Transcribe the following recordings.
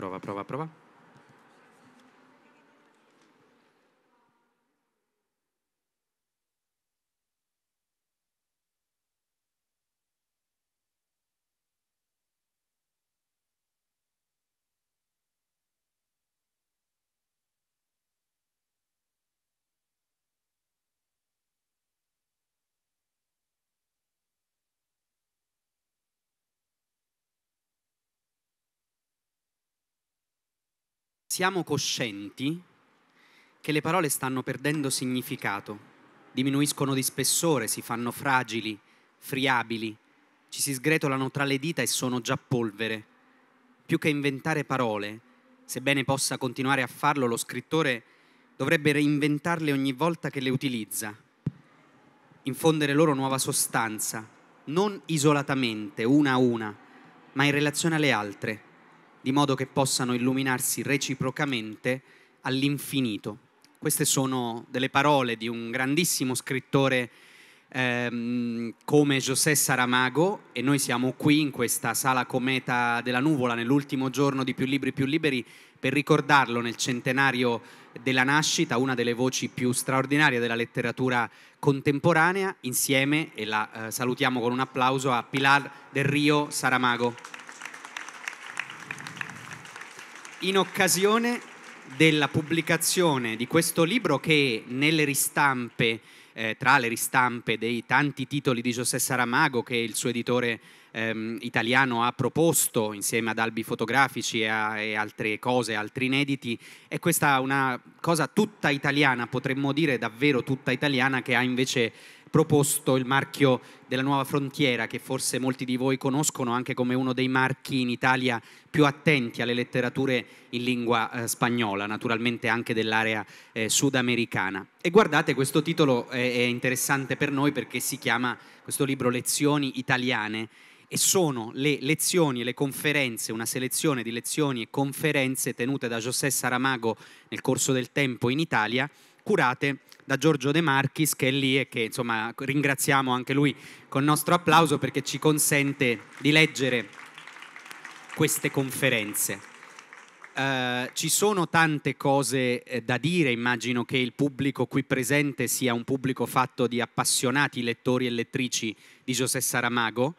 Aprovar, aprovar, aprovar. Siamo coscienti che le parole stanno perdendo significato, diminuiscono di spessore, si fanno fragili, friabili, ci si sgretolano tra le dita e sono già polvere. Più che inventare parole, sebbene possa continuare a farlo lo scrittore, dovrebbe reinventarle ogni volta che le utilizza, infondere loro nuova sostanza, non isolatamente, una a una, ma in relazione alle altre di modo che possano illuminarsi reciprocamente all'infinito. Queste sono delle parole di un grandissimo scrittore ehm, come José Saramago e noi siamo qui in questa sala cometa della nuvola nell'ultimo giorno di Più Libri Più Liberi per ricordarlo nel centenario della nascita, una delle voci più straordinarie della letteratura contemporanea, insieme, e la eh, salutiamo con un applauso, a Pilar del Rio Saramago in occasione della pubblicazione di questo libro che nelle ristampe, eh, tra le ristampe dei tanti titoli di José Saramago che il suo editore ehm, italiano ha proposto insieme ad albi fotografici e, a, e altre cose, altri inediti, è questa una cosa tutta italiana, potremmo dire davvero tutta italiana, che ha invece proposto il marchio della nuova frontiera che forse molti di voi conoscono anche come uno dei marchi in Italia più attenti alle letterature in lingua eh, spagnola, naturalmente anche dell'area eh, sudamericana. E guardate, questo titolo è, è interessante per noi perché si chiama questo libro Lezioni italiane e sono le lezioni e le conferenze, una selezione di lezioni e conferenze tenute da José Saramago nel corso del tempo in Italia, curate da Giorgio De Marchis che è lì e che insomma ringraziamo anche lui con il nostro applauso perché ci consente di leggere queste conferenze. Uh, ci sono tante cose eh, da dire, immagino che il pubblico qui presente sia un pubblico fatto di appassionati lettori e lettrici di José Saramago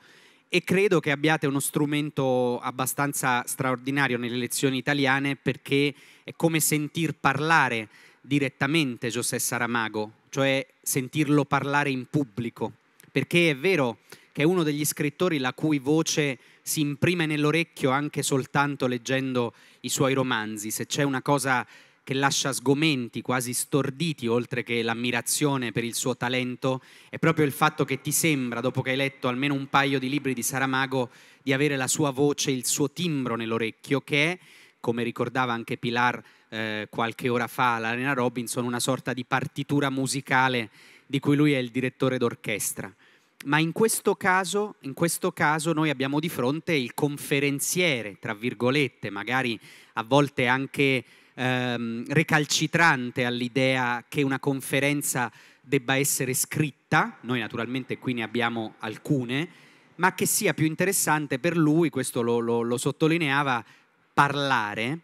e credo che abbiate uno strumento abbastanza straordinario nelle lezioni italiane perché è come sentir parlare direttamente José Saramago, cioè sentirlo parlare in pubblico, perché è vero che è uno degli scrittori la cui voce si imprime nell'orecchio anche soltanto leggendo i suoi romanzi, se c'è una cosa che lascia sgomenti, quasi storditi, oltre che l'ammirazione per il suo talento, è proprio il fatto che ti sembra, dopo che hai letto almeno un paio di libri di Saramago, di avere la sua voce, il suo timbro nell'orecchio, che è, come ricordava anche Pilar eh, qualche ora fa all'Arena Robinson, una sorta di partitura musicale di cui lui è il direttore d'orchestra. Ma in questo, caso, in questo caso noi abbiamo di fronte il conferenziere, tra virgolette, magari a volte anche ehm, recalcitrante all'idea che una conferenza debba essere scritta, noi naturalmente qui ne abbiamo alcune, ma che sia più interessante per lui, questo lo, lo, lo sottolineava, parlare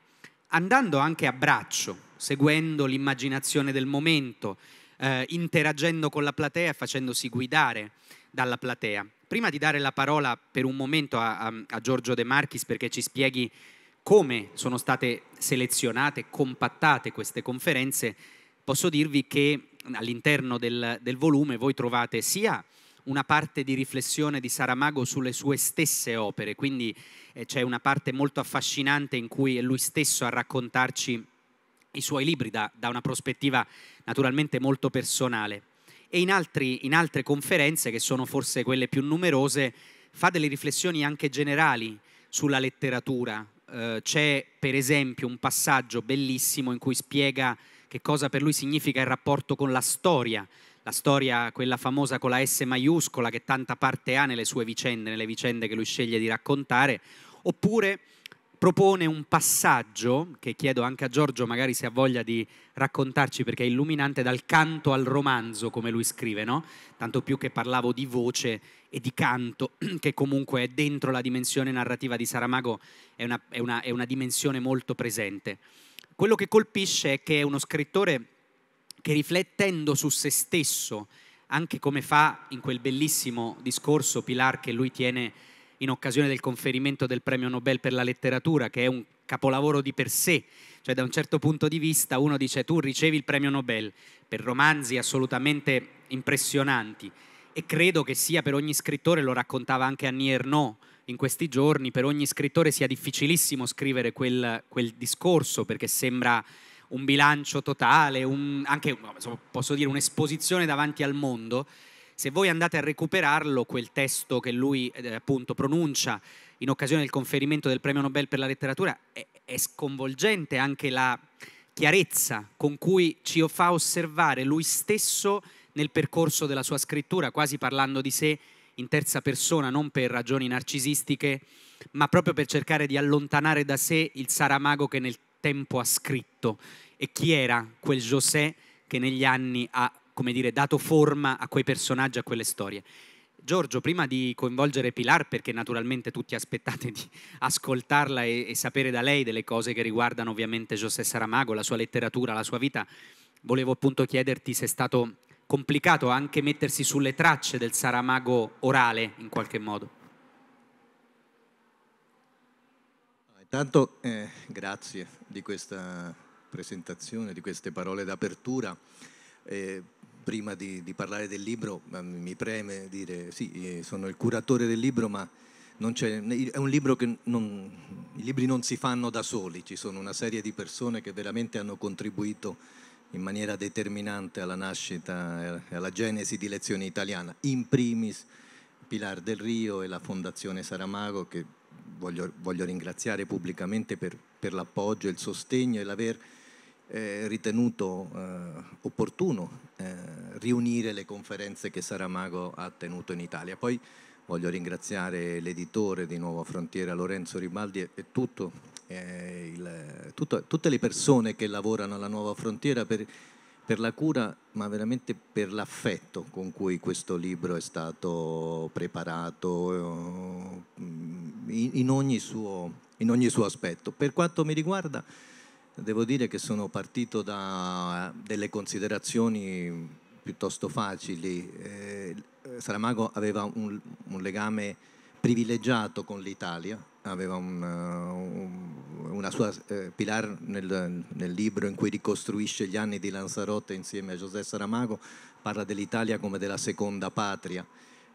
andando anche a braccio, seguendo l'immaginazione del momento, eh, interagendo con la platea e facendosi guidare dalla platea. Prima di dare la parola per un momento a, a, a Giorgio De Marchis perché ci spieghi come sono state selezionate, compattate queste conferenze, posso dirvi che all'interno del, del volume voi trovate sia una parte di riflessione di Saramago sulle sue stesse opere, quindi eh, c'è una parte molto affascinante in cui è lui stesso a raccontarci i suoi libri da, da una prospettiva naturalmente molto personale. E in, altri, in altre conferenze, che sono forse quelle più numerose, fa delle riflessioni anche generali sulla letteratura, eh, c'è per esempio un passaggio bellissimo in cui spiega che cosa per lui significa il rapporto con la storia, la storia, quella famosa con la S maiuscola che tanta parte ha nelle sue vicende, nelle vicende che lui sceglie di raccontare, oppure propone un passaggio che chiedo anche a Giorgio magari se ha voglia di raccontarci perché è illuminante dal canto al romanzo come lui scrive, no? Tanto più che parlavo di voce e di canto che comunque è dentro la dimensione narrativa di Saramago, è una, è una, è una dimensione molto presente. Quello che colpisce è che è uno scrittore che riflettendo su se stesso, anche come fa in quel bellissimo discorso Pilar che lui tiene in occasione del conferimento del premio Nobel per la letteratura, che è un capolavoro di per sé, cioè da un certo punto di vista uno dice tu ricevi il premio Nobel per romanzi assolutamente impressionanti e credo che sia per ogni scrittore, lo raccontava anche Annie Ernaux in questi giorni, per ogni scrittore sia difficilissimo scrivere quel, quel discorso perché sembra un bilancio totale, un, anche posso dire un'esposizione davanti al mondo, se voi andate a recuperarlo, quel testo che lui eh, appunto pronuncia in occasione del conferimento del premio Nobel per la letteratura, è, è sconvolgente anche la chiarezza con cui ci fa osservare lui stesso nel percorso della sua scrittura, quasi parlando di sé in terza persona, non per ragioni narcisistiche, ma proprio per cercare di allontanare da sé il Saramago che nel tempo ha scritto e chi era quel José che negli anni ha, come dire, dato forma a quei personaggi, a quelle storie. Giorgio, prima di coinvolgere Pilar, perché naturalmente tutti aspettate di ascoltarla e, e sapere da lei delle cose che riguardano ovviamente José Saramago, la sua letteratura, la sua vita, volevo appunto chiederti se è stato complicato anche mettersi sulle tracce del Saramago orale in qualche modo. Intanto eh, grazie di questa presentazione, di queste parole d'apertura. Eh, prima di, di, parlare del libro mi preme dire, sì, eh, sono il curatore del libro, ma è un libro che non, i libri non si fanno da soli, ci sono una serie di persone che veramente hanno contribuito in maniera determinante alla nascita e alla genesi di Lezione Italiana, in primis Pilar del Rio e la Fondazione Saramago che voglio, voglio, ringraziare pubblicamente per, per l'appoggio, il sostegno e l'aver eh, ritenuto eh, opportuno eh, riunire le conferenze che Saramago ha tenuto in Italia. Poi voglio ringraziare l'editore di Nuova Frontiera Lorenzo Ribaldi e, e tutto, eh, il, tutto, tutte le persone che lavorano alla Nuova Frontiera per per la cura, ma veramente per l'affetto con cui questo libro è stato preparato eh, in ogni suo, in ogni suo aspetto. Per quanto mi riguarda, devo dire che sono partito da delle considerazioni piuttosto facili. Eh, Saramago aveva un, un legame privilegiato con l'Italia, aveva una, eh, una sua eh, pilar nel, nel, libro in cui ricostruisce gli anni di Lanzarote insieme a José Saramago, parla dell'Italia come della seconda patria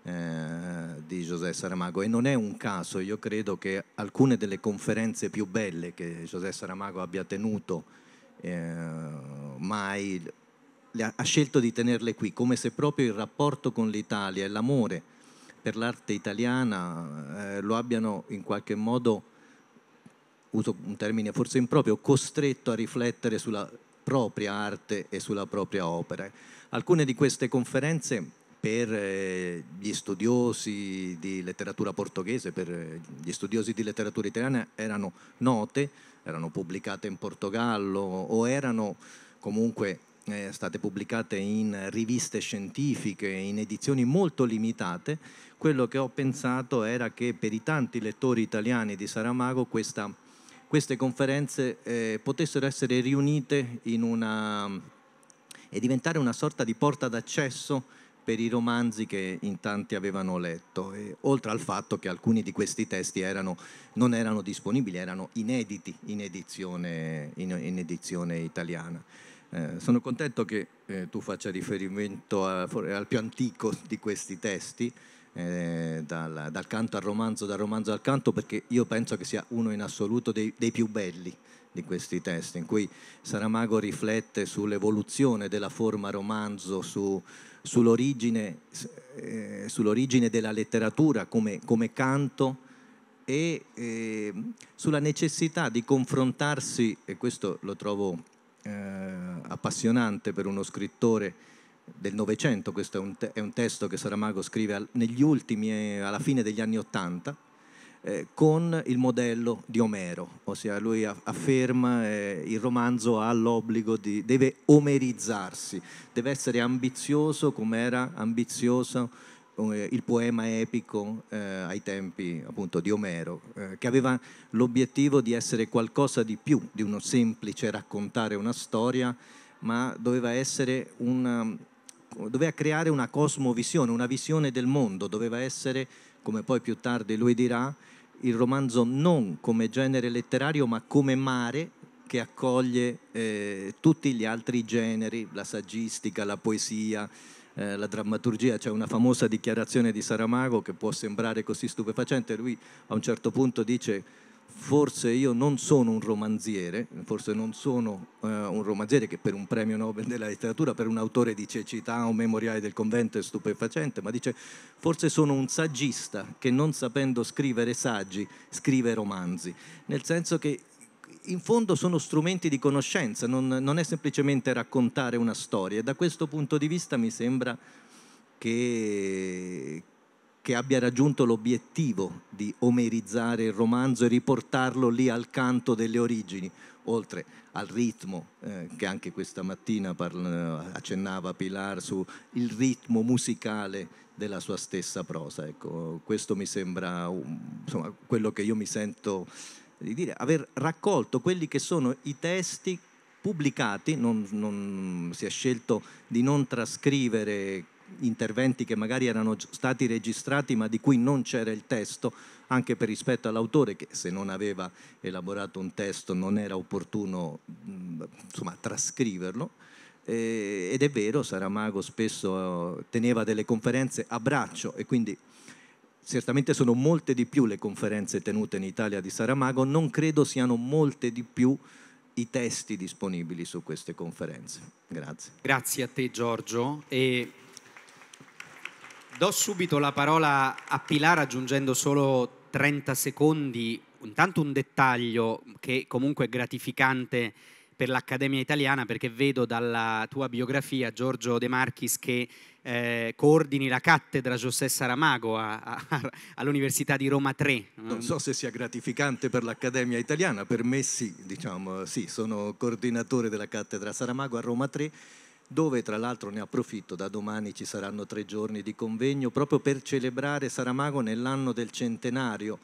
eh, di José Saramago e non è un caso, io credo che alcune delle conferenze più belle che José Saramago abbia tenuto eh, mai ha scelto di tenerle qui, come se proprio il rapporto con l'Italia e l'amore per l'arte italiana eh, lo abbiano in qualche modo, uso un termine forse improprio, costretto a riflettere sulla propria arte e sulla propria opera. Alcune di queste conferenze per eh, gli studiosi di letteratura portoghese, per eh, gli studiosi di letteratura italiana erano note, erano pubblicate in Portogallo o erano comunque eh, state pubblicate in riviste scientifiche, in edizioni molto limitate, quello che ho pensato era che per i tanti lettori italiani di Saramago questa, queste conferenze eh, potessero essere riunite una, e diventare una sorta di porta d'accesso per i romanzi che in tanti avevano letto, e, oltre al fatto che alcuni di questi testi erano, non erano disponibili, erano inediti in edizione, in, in edizione italiana. Eh, sono contento che eh, tu faccia riferimento a, al più antico di questi testi, eh, dal, dal, canto al romanzo, dal romanzo al canto, perché io penso che sia uno in assoluto dei, dei più belli di questi testi, in cui Saramago riflette sull'evoluzione della forma romanzo, su, sull'origine, eh, sull'origine, della letteratura come, come canto e ehm, sulla necessità di confrontarsi, e questo lo trovo eh, appassionante per uno scrittore del Novecento, questo è un, te- è un, testo che Saramago scrive al- negli ultimi, eh, alla fine degli anni Ottanta, eh, con il modello di Omero, ossia lui a- afferma eh, il romanzo ha l'obbligo di, deve omerizzarsi, deve essere ambizioso come era ambizioso eh, il poema epico eh, ai tempi appunto di Omero, eh, che aveva l'obiettivo di essere qualcosa di più di uno semplice raccontare una storia, ma doveva, una, doveva creare una cosmovisione, una visione del mondo, doveva essere, come poi più tardi lui dirà, il romanzo non come genere letterario, ma come mare che accoglie eh, tutti gli altri generi, la saggistica, la poesia, eh, la drammaturgia, c'è una famosa dichiarazione di Saramago che può sembrare così stupefacente, lui a un certo punto dice forse io non sono un romanziere, forse non sono eh, un romanziere che per un premio Nobel della letteratura, per un autore di cecità o memoriale del convento è stupefacente, ma dice forse sono un saggista che non sapendo scrivere saggi scrive romanzi, nel senso che in fondo sono strumenti di conoscenza, non, non è semplicemente raccontare una storia. E da questo punto di vista mi sembra che, che abbia raggiunto l'obiettivo di omerizzare il romanzo e riportarlo lì al canto delle origini, oltre al ritmo eh, che anche questa mattina parla, accennava Pilar sul ritmo musicale della sua stessa prosa. Ecco, questo mi sembra insomma, quello che io mi sento di dire, aver raccolto quelli che sono i testi pubblicati, non, non, si è scelto di non trascrivere interventi che magari erano stati registrati ma di cui non c'era il testo, anche per rispetto all'autore che se non aveva elaborato un testo non era opportuno insomma, trascriverlo. ed è vero, Saramago spesso eh, teneva delle conferenze a braccio e quindi certamente sono molte di più le conferenze tenute in Italia di Saramago, non credo siano molte di più i testi disponibili su queste conferenze. Grazie. Grazie a te Giorgio e do subito la parola a Pilar aggiungendo solo 30 secondi, intanto un dettaglio che comunque è gratificante per l'Accademia Italiana perché vedo dalla tua biografia, Giorgio De Marchis, che eh, coordini la cattedra José Saramago all'Università di Roma 3. Non so se sia gratificante per l'Accademia Italiana, per me sì, diciamo, sì, sono coordinatore della cattedra Saramago a Roma 3 dove tra l'altro ne approfitto, da domani ci saranno tre giorni di convegno proprio per celebrare Saramago nell'anno del centenario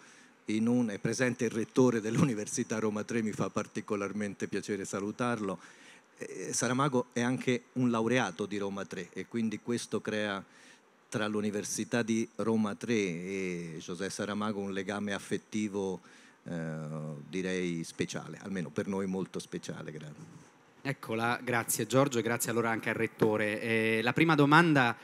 in un, è presente il rettore dell'Università Roma 3, mi fa particolarmente piacere salutarlo. Eh, Saramago è anche un laureato di Roma 3 e quindi questo crea tra l'Università di Roma 3 e José Saramago un legame affettivo eh, direi speciale, almeno per noi molto speciale. Grazie. Eccola, grazie Giorgio e grazie allora anche al Rettore. Eh, la prima domanda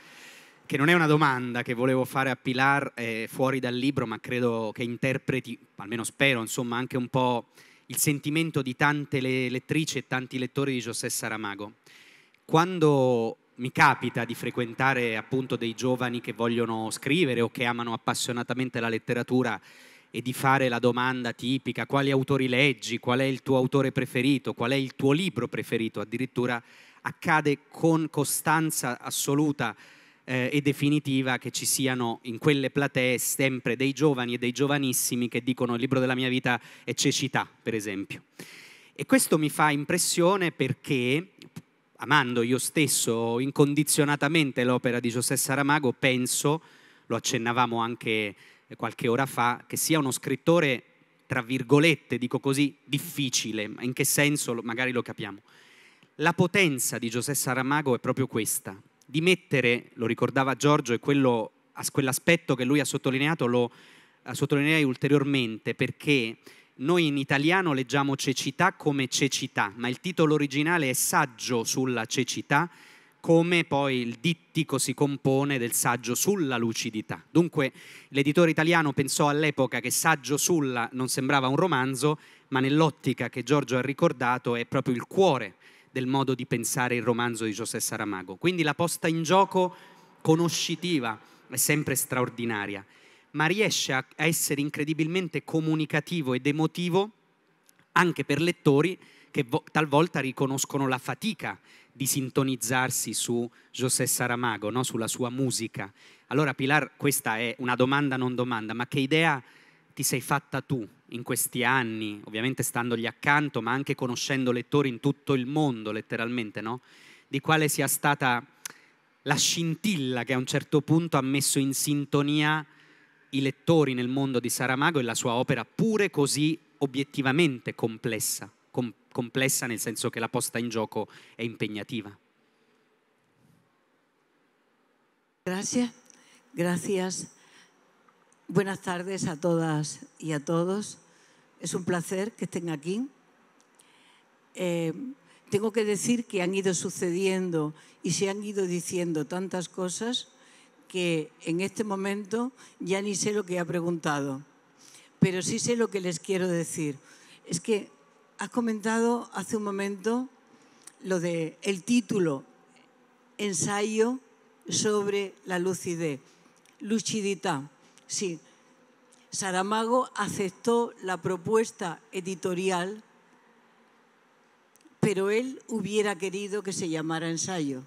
che non è una domanda che volevo fare a Pilar eh, fuori dal libro, ma credo che interpreti, almeno spero, insomma, anche un po' il sentimento di tante le lettrici e tanti lettori di José Saramago. Quando mi capita di frequentare appunto dei giovani che vogliono scrivere o che amano appassionatamente la letteratura e di fare la domanda tipica quali autori leggi, qual è il tuo autore preferito, qual è il tuo libro preferito, addirittura accade con costanza assoluta eh, e definitiva che ci siano in quelle platee sempre dei giovani e dei giovanissimi che dicono il libro della mia vita è cecità, per esempio. E questo mi fa impressione perché, amando io stesso incondizionatamente l'opera di José Saramago, penso, lo accennavamo anche qualche ora fa, che sia uno scrittore, tra virgolette, dico così, difficile, in che senso magari lo capiamo. La potenza di José Saramago è proprio questa, di mettere, lo ricordava Giorgio e quello, quell'aspetto che lui ha sottolineato lo sottolineerei ulteriormente perché noi in italiano leggiamo cecità come cecità, ma il titolo originale è saggio sulla cecità, come poi il dittico si compone del saggio sulla lucidità. Dunque l'editore italiano pensò all'epoca che saggio sulla non sembrava un romanzo, ma nell'ottica che Giorgio ha ricordato è proprio il cuore del modo di pensare il romanzo di José Saramago. Quindi la posta in gioco conoscitiva è sempre straordinaria, ma riesce a essere incredibilmente comunicativo ed emotivo anche per lettori che talvolta riconoscono la fatica di sintonizzarsi su José Saramago, no? sulla sua musica. Allora Pilar, questa è una domanda non domanda, ma che idea ti sei fatta tu in questi anni, ovviamente standogli accanto, ma anche conoscendo lettori in tutto il mondo, letteralmente, no? Di quale sia stata la scintilla che a un certo punto ha messo in sintonia i lettori nel mondo di Saramago e la sua opera, pure così obiettivamente complessa, com- complessa nel senso che la posta in gioco è impegnativa. Grazie, gracias. Buenas tardes a todas y a todos. Es un placer que estén aquí. Eh, tengo que decir que han ido sucediendo y se han ido diciendo tantas cosas que en este momento ya ni sé lo que ha preguntado, pero sí sé lo que les quiero decir. Es que has comentado hace un momento lo de el título ensayo sobre la lucidez, lucididad. Sí, Saramago aceptó la propuesta editorial, pero él hubiera querido que se llamara ensayo.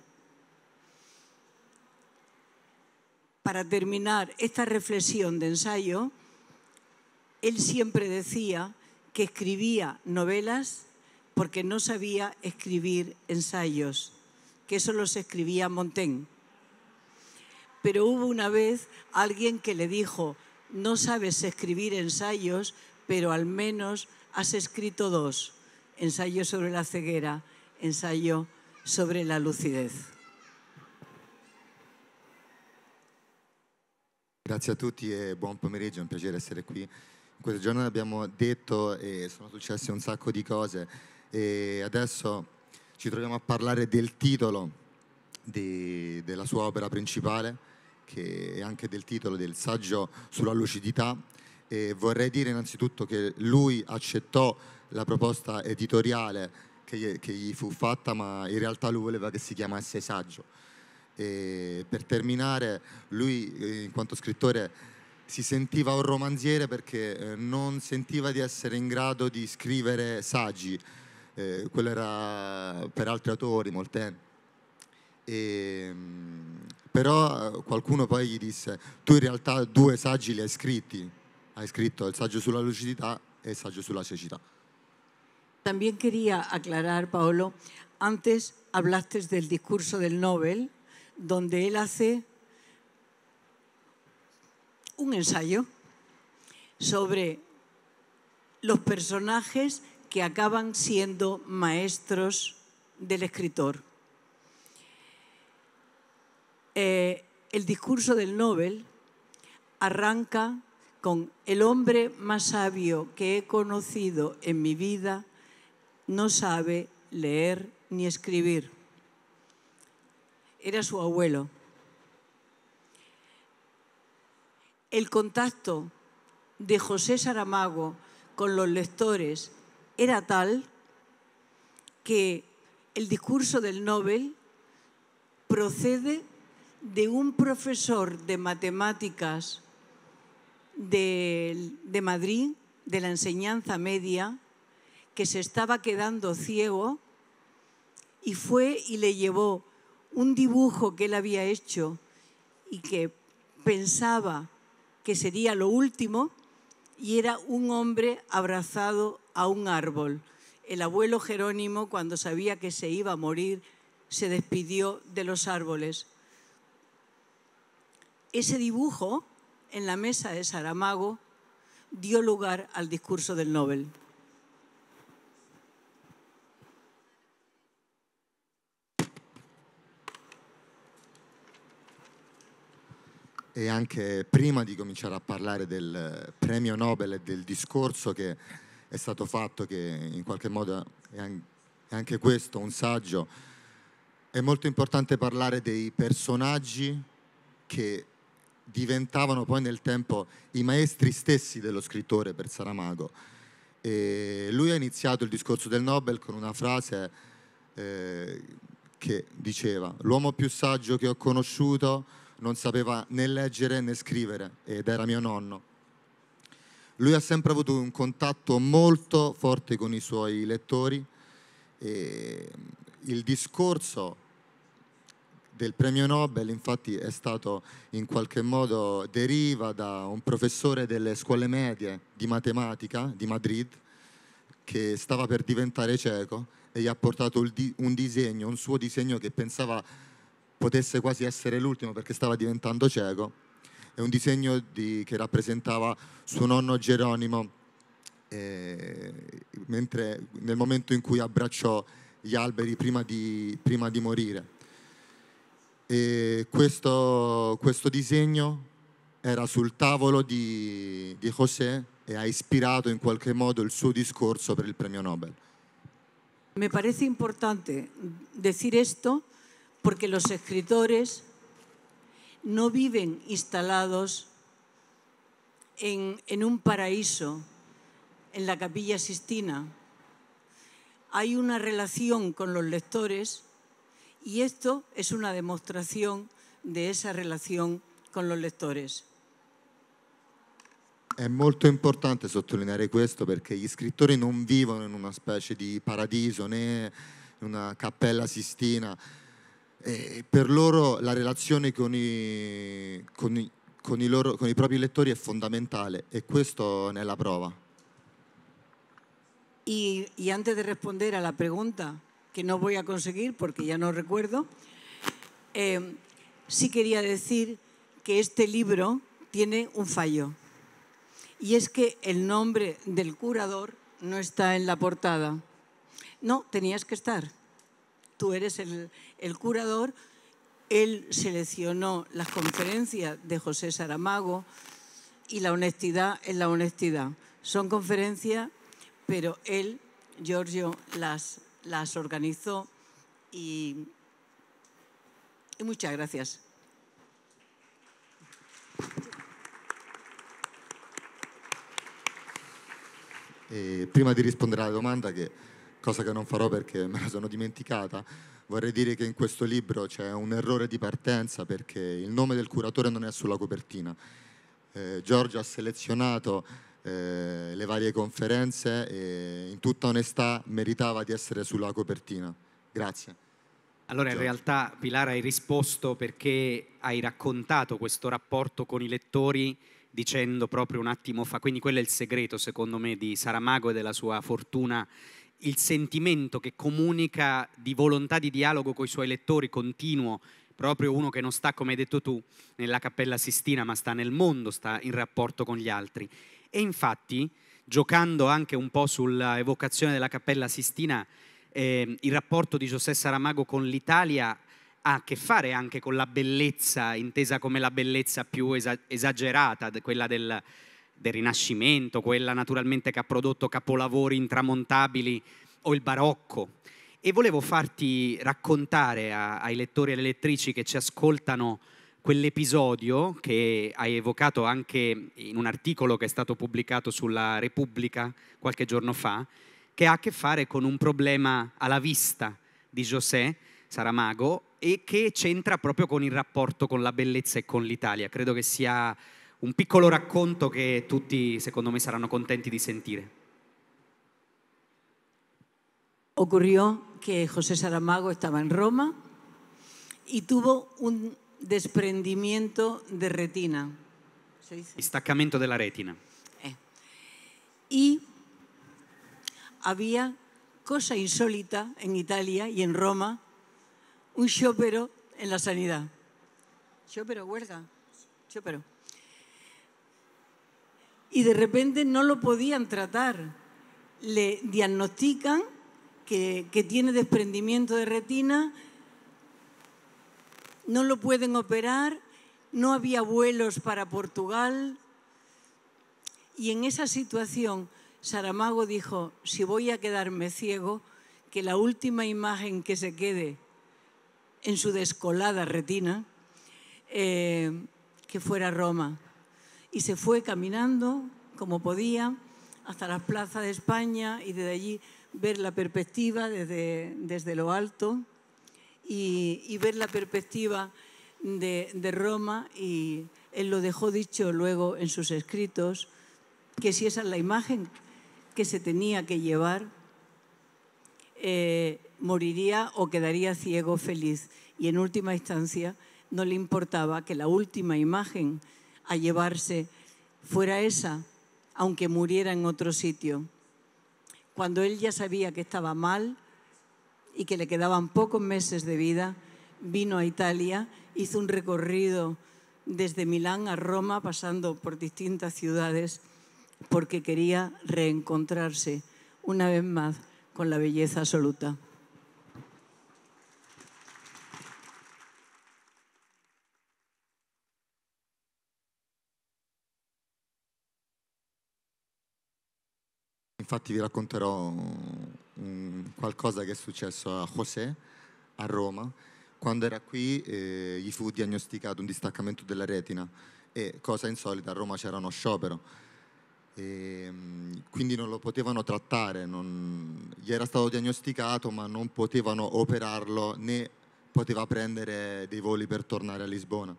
Para terminar esta reflexión de ensayo, él siempre decía que escribía novelas porque no sabía escribir ensayos, que eso los escribía Montaigne. pero hubo una vez alguien que le dijo, no sabes escribir ensayos, pero al menos has escrito dos, ensayo sobre la ceguera, ensayo sobre la lucidez. Grazie a tutti e buon pomeriggio, è un piacere essere qui. In questo giorno abbiamo detto e sono successe un sacco di cose e adesso ci troviamo a parlare del titolo di, della sua opera principale, che è anche del titolo del saggio sulla lucidità. E vorrei dire innanzitutto che lui accettò la proposta editoriale che, che gli fu fatta, ma in realtà lui voleva che si chiamasse saggio. E per terminare, lui eh, in quanto scrittore si sentiva un romanziere perché eh, non sentiva di essere in grado di scrivere saggi, eh, quello era per altri autori, Molteni. Pero ehm, però eh, qualcuno poi gli disse, tu in realtà due saggi li hai escrito hai scritto il la sulla lucidità e il saggio sulla cecità. También quería aclarar, Paolo, antes hablaste del discurso del Nobel, donde él hace un ensayo sobre los personajes que acaban siendo maestros del escritor. Eh, el discurso del Nobel arranca con el hombre más sabio que he conocido en mi vida no sabe leer ni escribir. Era su abuelo. El contacto de José Saramago con los lectores era tal que el discurso del Nobel procede de un profesor de matemáticas de, Madrid, de la enseñanza media, que se estaba quedando ciego y fue y le llevó un dibujo que él había hecho y que pensaba que sería lo último y era un hombre abrazado a un árbol. El abuelo Jerónimo, cuando sabía que se iba a morir, se despidió de los árboles Ese dibujo en la mesa de Saramago dio lugar al discurso del Nobel. E anche prima di cominciare a parlare del eh, premio Nobel e del discorso che è stato fatto, che in qualche modo è anche questo un saggio, è molto importante parlare dei personaggi che diventavano poi nel tempo i maestri stessi dello scrittore per Saramago. E lui ha iniziato il discorso del Nobel con una frase eh, che diceva l'uomo più saggio che ho conosciuto non sapeva né leggere né scrivere ed era mio nonno. Lui ha sempre avuto un contatto molto forte con i suoi lettori e il discorso del premio Nobel infatti è stato in qualche modo deriva da un professore delle scuole medie di matematica di Madrid che stava per diventare cieco e gli ha portato un disegno, un suo disegno che pensava potesse quasi essere l'ultimo perché stava diventando cieco. È un disegno di, che rappresentava suo nonno Geronimo eh, mentre, nel momento in cui abbracciò gli alberi prima di, prima di morire. E questo, diseño disegno era sul tavolo di, di José e ha ispirato in qualche modo il suo discorso per il premio Nobel. Me parece importante decir esto porque los escritores no viven instalados en, un paraíso, en la capilla Sistina. Hay una relación con los lectores Y esto es una demostración de esa relación con los lectores. È molto importante sottolineare questo perché gli scrittori non vivono in una specie di paradiso né in una cappella sistina. E per loro la relazione con i, con, i, con, i loro, con i propri lettori è fondamentale e questo ne è la prova. E y antes de responder a pregunta, que no voy a conseguir porque ya no recuerdo, eh, sí quería decir que este libro tiene un fallo. Y es que el nombre del curador no está en la portada. No, tenías que estar. Tú eres el, el curador. Él seleccionó las conferencias de José Saramago y la honestidad es la honestidad. Son conferencias, pero él, Giorgio, las las organizó y, y muchas gracias. E prima di rispondere alla domanda, che, cosa che non farò perché me la sono dimenticata, vorrei dire che in questo libro c'è un errore di partenza perché il nome del curatore non è sulla copertina. Eh, Giorgio ha selezionato eh, le varie conferenze e in tutta onestà meritava di essere sulla copertina. Grazie. Allora in realtà Pilar hai risposto perché hai raccontato questo rapporto con i lettori dicendo proprio un attimo fa, quindi quello è il segreto secondo me di Saramago e della sua fortuna, il sentimento che comunica di volontà di dialogo con i suoi lettori continuo, proprio uno che non sta, come hai detto tu, nella Cappella Sistina, ma sta nel mondo, sta in rapporto con gli altri. E infatti, giocando anche un po' sulla evocazione della Cappella Sistina, eh, il rapporto di José Saramago con l'Italia ha a che fare anche con la bellezza, intesa come la bellezza più esagerata, quella del, del Rinascimento, quella naturalmente che ha prodotto capolavori intramontabili o il barocco. E volevo farti raccontare a, ai lettori e alle lettrici che ci ascoltano quell'episodio che hai evocato anche in un articolo che è stato pubblicato sulla Repubblica qualche giorno fa, che ha a che fare con un problema alla vista di José Saramago e che c'entra proprio con il rapporto con la bellezza e con l'Italia. Credo che sia un piccolo racconto che tutti, secondo me, saranno contenti di sentire. Ocurrió che José Saramago stava in Roma e tuvo un desprendimiento de retina. ¿Se dice? de la retina. Eh. Y había, cosa insólita en Italia y en Roma, un chopero en la sanidad. Chopero, huelga. Chopero. Y de repente no lo podían tratar. Le diagnostican que tiene desprendimiento de retina no lo pueden operar, no había vuelos para Portugal. Y en esa situación, Saramago dijo, si voy a quedarme ciego, que la última imagen que se quede en su descolada retina, eh, que fuera Roma. Y se fue caminando como podía hasta las plazas de España y desde allí ver la perspectiva desde lo alto y, ver la perspectiva de, Roma y él lo dejó dicho luego en sus escritos, que si esa es la imagen que se tenía que llevar, eh, moriría o quedaría ciego feliz. Y en última instancia no le importaba que la última imagen a llevarse fuera esa, aunque muriera en otro sitio. Cuando él ya sabía que estaba mal, y que le quedaban pocos meses de vida, vino a Italia, hizo un recorrido desde Milán a Roma, pasando por distintas ciudades, porque quería reencontrarse una vez más con la belleza absoluta. Infatti vi racconterò Mm, qualcosa che è successo a José a Roma. Quando era qui eh, gli fu diagnosticato un distaccamento della retina e, cosa insolita, a Roma c'era uno sciopero. E, mm, quindi non lo potevano trattare, non, gli era stato diagnosticato ma non potevano operarlo né poteva prendere dei voli per tornare a Lisbona.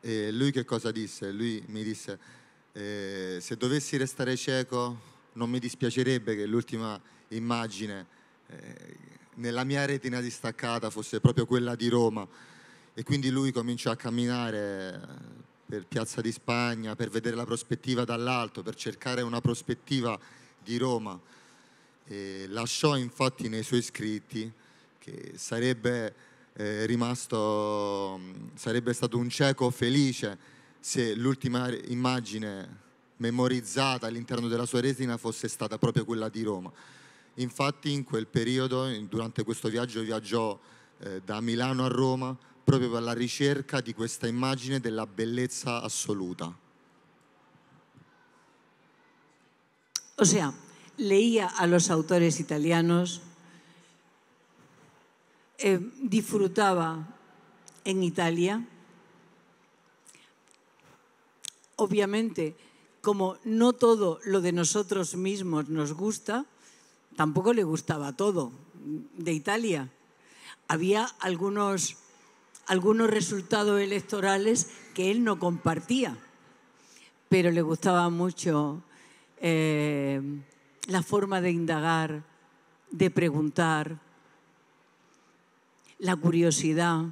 E lui che cosa disse? Lui mi disse eh, se dovessi restare cieco non mi dispiacerebbe che l'ultima immagine eh, nella mia retina distaccata fosse proprio quella di Roma e quindi lui comincia a camminare eh, per Piazza di Spagna per vedere la prospettiva dall'alto, per cercare una prospettiva di Roma. E lasciò infatti nei suoi scritti che sarebbe, eh, rimasto, mm, sarebbe stato un cieco felice se l'ultima immagine memorizzata all'interno della sua resina fosse stata proprio quella di Roma. Infatti in quel periodo, durante questo viaggio, viaggiò eh, da Milano a Roma proprio per la ricerca di questa immagine della bellezza assoluta. O sea, leía a los autores italianos, eh, disfrutaba en Italia, obviamente como no todo lo de nosotros mismos nos gusta, tampoco le gustaba todo de Italia. Había algunos, algunos resultados electorales que él no compartía, pero le gustaba mucho eh, la forma de indagar, de preguntar, la curiosidad,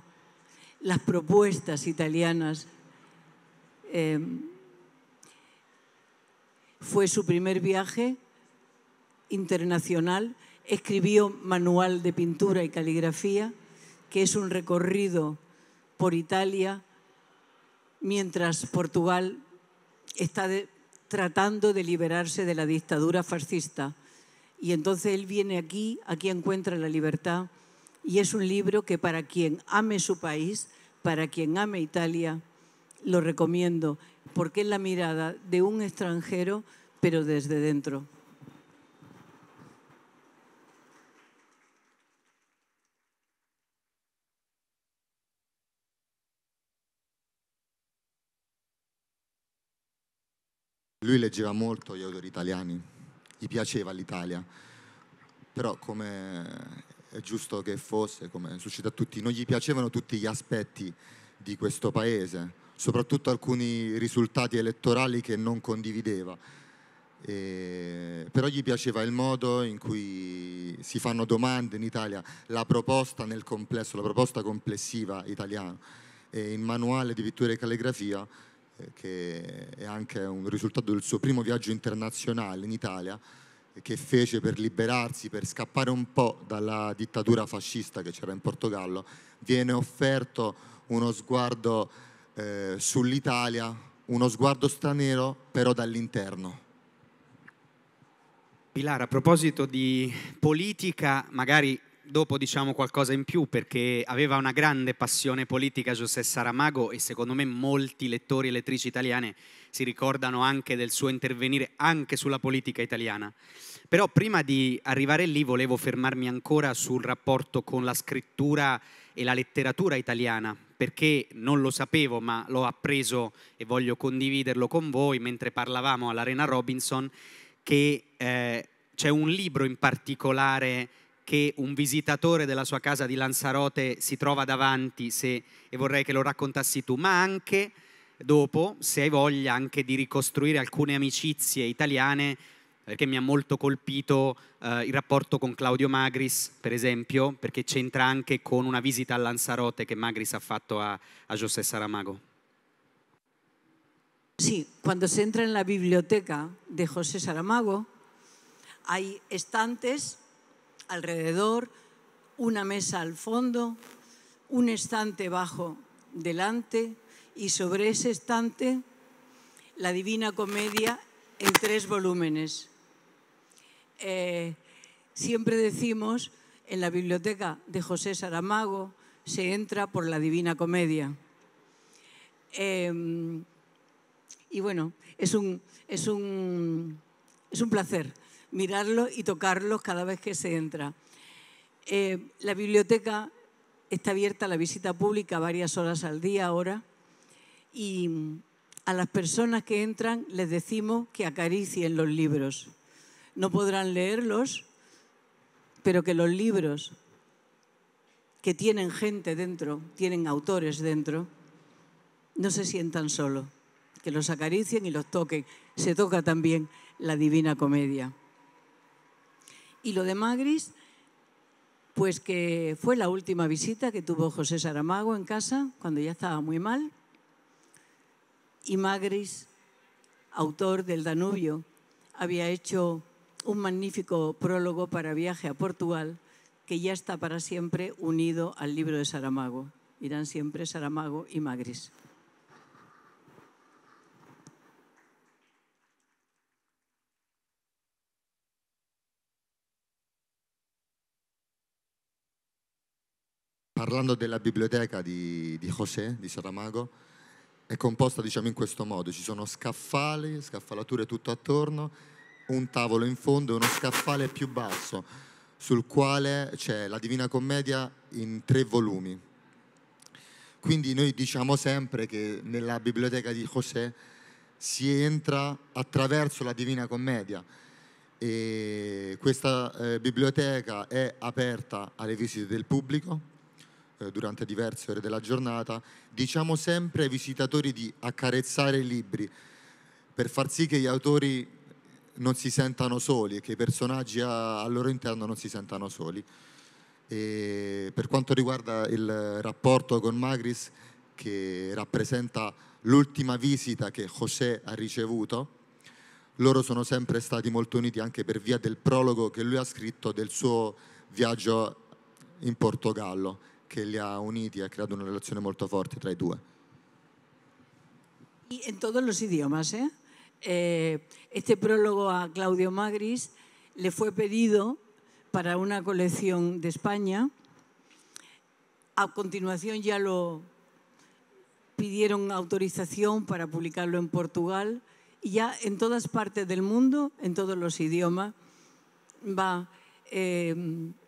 las propuestas italianas. Eh, fue su primer viaje internacional. Escribió Manual de Pintura y Caligrafía, que es un recorrido por Italia mientras Portugal está tratando de liberarse de la dictadura fascista. Y entonces él viene aquí, aquí encuentra la libertad y es un libro que para quien ame su país, para quien ame Italia, lo recomiendo. porque es la mirada de un extranjero, pero desde dentro. Lui leggeva molto gli autori italiani, gli piaceva l'Italia, però come è giusto che fosse, come succede a tutti, non gli piacevano tutti gli aspetti di questo paese soprattutto alcuni risultati elettorali che non condivideva. Eh, però gli piaceva il modo in cui si fanno domande in Italia, la proposta nel complesso, la proposta complessiva italiana. E il manuale di pittura e calligrafia, eh, che è anche un risultato del suo primo viaggio internazionale in Italia, che fece per liberarsi, per scappare un po' dalla dittatura fascista che c'era in Portogallo, viene offerto uno sguardo eh, sull'Italia, uno sguardo straniero però dall'interno. Pilar, a proposito di politica, magari dopo diciamo qualcosa in più perché aveva una grande passione politica Giuseppe Saramago e secondo me molti lettori e lettrici italiane si ricordano anche del suo intervenire anche sulla politica italiana. Però prima di arrivare lì volevo fermarmi ancora sul rapporto con la scrittura e la letteratura italiana, perché non lo sapevo ma l'ho appreso e voglio condividerlo con voi mentre parlavamo all'Arena Robinson che eh, c'è un libro in particolare che un visitatore della sua casa di Lanzarote si trova davanti se, e vorrei che lo raccontassi tu, ma anche dopo, se hai voglia, anche di ricostruire alcune amicizie italiane Porque eh, me ha molto colpito el eh, il rapporto con Claudio Magris, per esempio, perché c'entra anche con una visita a Lanzarote que Magris ha fatto a, a José Saramago. Sí, cuando se entra en la biblioteca de José Saramago, hay estantes alrededor, una mesa al fondo, un estante bajo delante y sobre ese estante la Divina Comedia en tres volúmenes. Eh, siempre decimos, en la biblioteca de José Saramago se entra por la Divina Comedia. Em, y bueno, es un, placer mirarlo y tocarlos cada vez que se entra. Eh, la biblioteca está abierta a la visita pública varias horas al día ahora y a las personas que entran les decimos que acaricien los libros no podrán leerlos, pero que los libros que tienen gente dentro, tienen autores dentro, no se sientan solos, que los acaricien y los toquen. Se toca también la Divina Comedia. Y lo de Magris, pues que fue la última visita que tuvo José Saramago en casa, cuando ya estaba muy mal. Y Magris, autor del Danubio, había hecho un magnífico prólogo para viaje a Portugal que ya está para siempre unido al libro de Saramago. Irán siempre Saramago y Magris. parlando la biblioteca de José, de Saramago, è composta diciamo, in questo modo, ci sono scaffali, scaffalature tutto attorno un tavolo in fondo e uno scaffale più basso, sul quale c'è la Divina Commedia in tre volumi. Quindi noi diciamo sempre che nella biblioteca di José si entra attraverso la Divina Commedia. E questa eh, biblioteca è aperta alle visite del pubblico eh, durante diverse ore della giornata. Diciamo sempre ai visitatori di accarezzare i libri per far sì che gli autori non si sentano soli e che i personaggi a, al loro interno non si sentano soli. E per quanto riguarda il rapporto con Magris, che rappresenta l'ultima visita che José ha ricevuto, loro sono sempre stati molto uniti anche per via del prologo che lui ha scritto del suo viaggio in Portogallo, che li ha uniti e ha creato una relazione molto forte tra i due. in tutti gli idiomi, eh? Eh, este prólogo a Claudio Magris le fue pedido para una colección de España. A continuación ya lo pidieron autorización para publicarlo en Portugal y ya en todas partes del mundo, en todos los idiomas, va eh,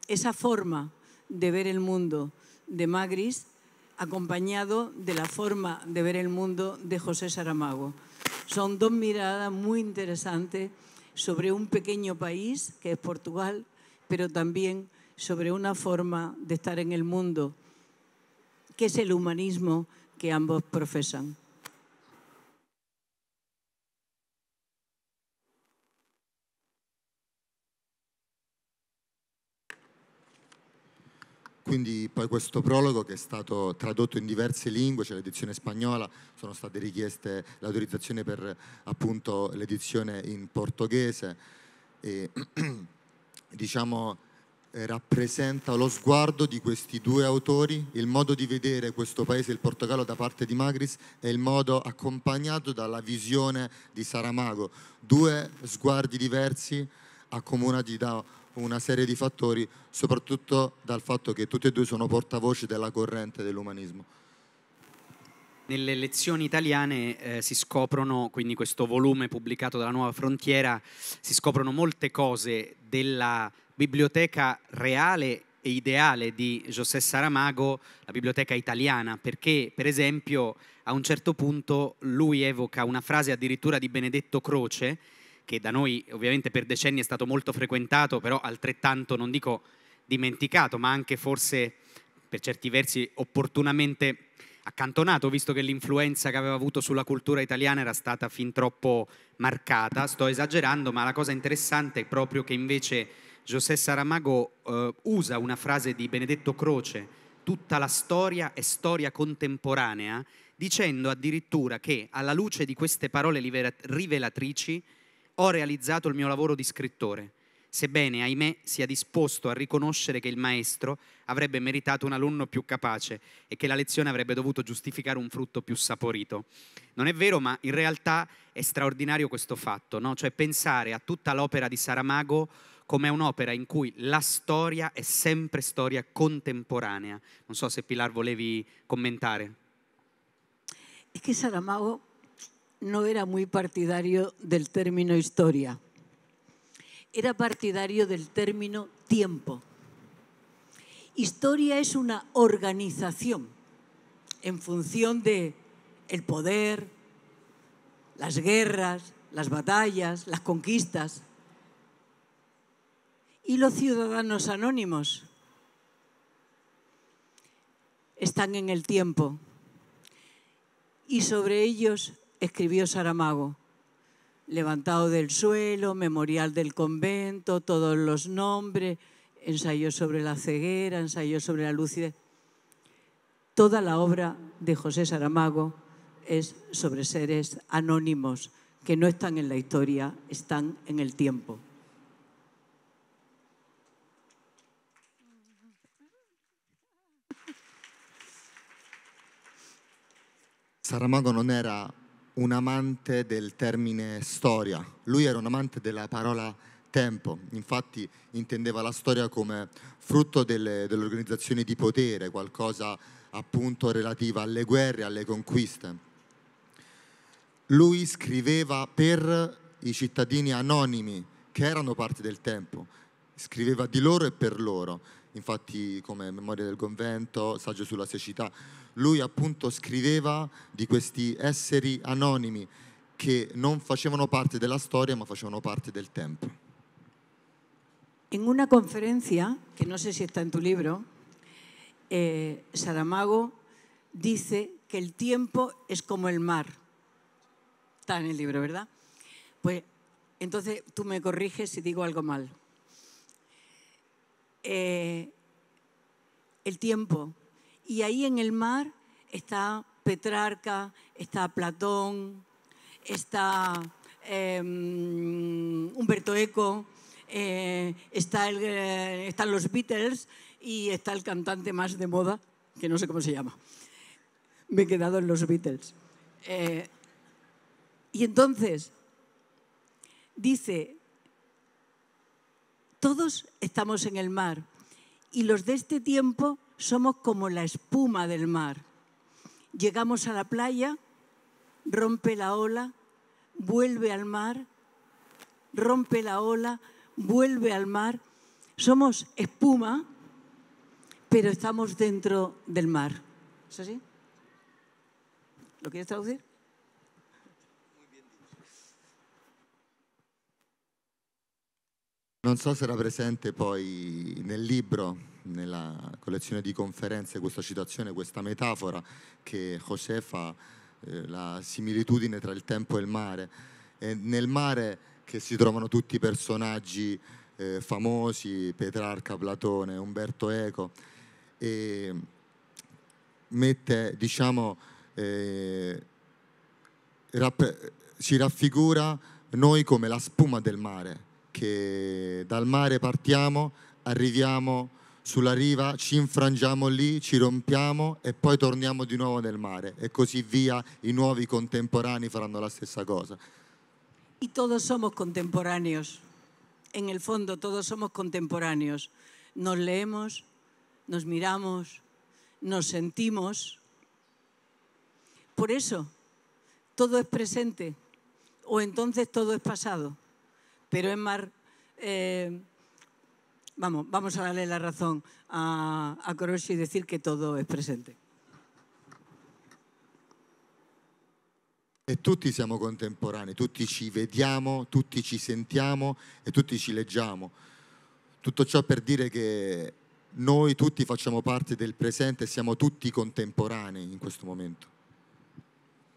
esa forma de ver el mundo de Magris acompañado de la forma de ver el mundo de José Saramago. Son dos miradas muy interesantes sobre un pequeño país, que es Portugal, pero también sobre una forma de estar en el mundo, que es el humanismo que ambos profesan. Quindi poi questo prologo che è stato tradotto in diverse lingue, c'è cioè l'edizione spagnola, sono state richieste l'autorizzazione per appunto l'edizione in portoghese e diciamo eh, rappresenta lo sguardo di questi due autori, il modo di vedere questo paese, il Portogallo, da parte di Magris e il modo accompagnato dalla visione di Saramago. Due sguardi diversi accomunati da una serie di fattori, soprattutto dal fatto che tutti e due sono portavoce della corrente dell'umanismo. Nelle lezioni italiane eh, si scoprono, quindi questo volume pubblicato dalla Nuova Frontiera, si scoprono molte cose della biblioteca reale e ideale di José Saramago, la biblioteca italiana, perché per esempio a un certo punto lui evoca una frase addirittura di Benedetto Croce, che da noi ovviamente per decenni è stato molto frequentato, però altrettanto non dico dimenticato, ma anche forse per certi versi opportunamente accantonato, visto che l'influenza che aveva avuto sulla cultura italiana era stata fin troppo marcata. Sto esagerando, ma la cosa interessante è proprio che invece José Saramago eh, usa una frase di Benedetto Croce, tutta la storia è storia contemporanea, dicendo addirittura che alla luce di queste parole rivelatrici ho realizzato il mio lavoro di scrittore, sebbene, ahimè, sia disposto a riconoscere che il maestro avrebbe meritato un alunno più capace e che la lezione avrebbe dovuto giustificare un frutto più saporito. Non è vero, ma in realtà è straordinario questo fatto, no? cioè pensare a tutta l'opera di Saramago come un'opera in cui la storia è sempre storia contemporanea. Non so se Pilar volevi commentare. È che Saramago no era muy partidario del término historia, era partidario del término tiempo. Historia es una organización en función de el poder, las guerras, las batallas, las conquistas y los ciudadanos anónimos están en el tiempo y sobre ellos escribió Saramago. Levantado del suelo, memorial del convento, todos los nombres, ensayo sobre la ceguera, ensayo sobre la lucidez. Toda la obra de José Saramago es sobre seres anónimos que no están en la historia, están en el tiempo. Saramago no era un amante del termine storia, lui era un amante della parola tempo, infatti intendeva la storia come frutto delle, delle di potere, qualcosa appunto relativa alle guerre, alle conquiste. Lui scriveva per i cittadini anonimi che erano parte del tempo, scriveva di loro e per loro, infatti come Memoria del convento, Saggio sulla cecità, lui appunto scriveva de questi esseri anonimi que no facevano parte della storia ma facevano parte del tempo. En una conferencia, que no sé si está en tu libro, eh, Saramago dice que el tiempo es como el mar. Está en el libro, ¿verdad? Pues entonces tú me corriges si digo algo mal. Eh, el tiempo y ahí en el mar está Petrarca, está Platón, está em, Humberto Eco, eh, eh, están los Beatles y está el cantante más de moda, que no sé cómo se llama. Me he quedado en los Beatles. Eh, y entonces, dice, todos estamos en el mar y los de este tiempo somos como la espuma del mar. Llegamos a la playa, rompe la ola, vuelve al mar, rompe la ola, vuelve al mar. Somos espuma, pero estamos dentro del mar. ¿Es así? ¿Lo quieres traducir? No so si era presente en el libro nella collezione di conferenze questa citazione, questa metafora che José fa, eh, la similitudine tra il tempo e il mare. E nel mare che si trovano tutti i personaggi eh, famosi, Petrarca, Platone, Umberto Eco, e mette, diciamo, eh, rap- ci raffigura noi come la spuma del mare, che dal mare partiamo, arriviamo sulla riva, ci infrangiamo lì, ci rompiamo e poi torniamo di nuovo nel mare e così via i nuovi contemporanei faranno la stessa cosa. Y todos somos contemporáneos. En el fondo todos somos contemporáneos. Nos leemos, nos miramos, nos sentimos. Por eso todo es presente o entonces todo es pasado. Pero es mar vamos, vamos a darle la razón a, a Corosi y decir que todo es presente. E tutti siamo contemporanei, tutti ci vediamo, tutti ci sentiamo e tutti ci leggiamo. Tutto ciò per dire che noi tutti facciamo parte del presente e siamo tutti contemporanei in questo momento.